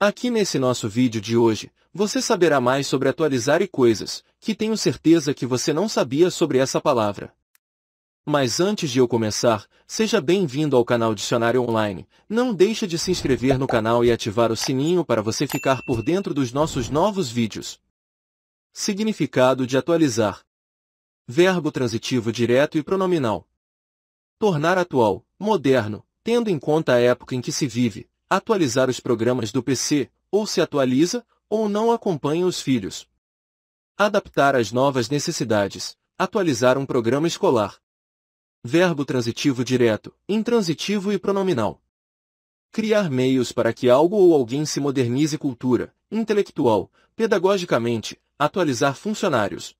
Aqui nesse nosso vídeo de hoje, você saberá mais sobre atualizar e coisas, que tenho certeza que você não sabia sobre essa palavra. Mas antes de eu começar, seja bem-vindo ao canal Dicionário Online. Não deixe de se inscrever no canal e ativar o sininho para você ficar por dentro dos nossos novos vídeos. Significado de atualizar. Verbo transitivo direto e pronominal. Tornar atual, moderno, tendo em conta a época em que se vive, atualizar os programas do PC, ou se atualiza, ou não acompanha os filhos. Adaptar às novas necessidades, atualizar um programa escolar. Verbo transitivo direto, intransitivo e pronominal. Criar meios para que algo ou alguém se modernize cultura, intelectual, pedagogicamente, atualizar funcionários.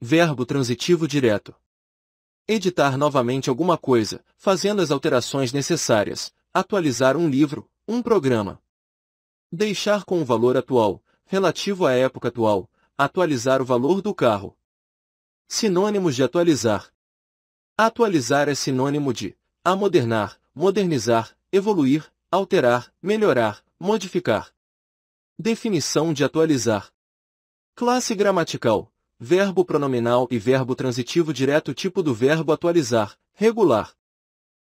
Verbo transitivo direto. Editar novamente alguma coisa, fazendo as alterações necessárias, atualizar um livro, um programa. Deixar com o valor atual, relativo à época atual, atualizar o valor do carro. Sinônimos de atualizar. Atualizar é sinônimo de amodernar, modernizar, evoluir, alterar, melhorar, modificar. Definição de atualizar. Classe gramatical. Verbo pronominal e verbo transitivo direto tipo do verbo atualizar, regular.